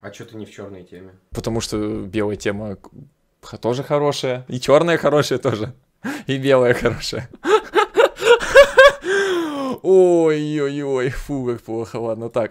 А что ты не в черной теме? Потому что белая тема тоже хорошая, и черная хорошая тоже, и белая хорошая. Ой-ой-ой, фу, как плохо, ладно, так.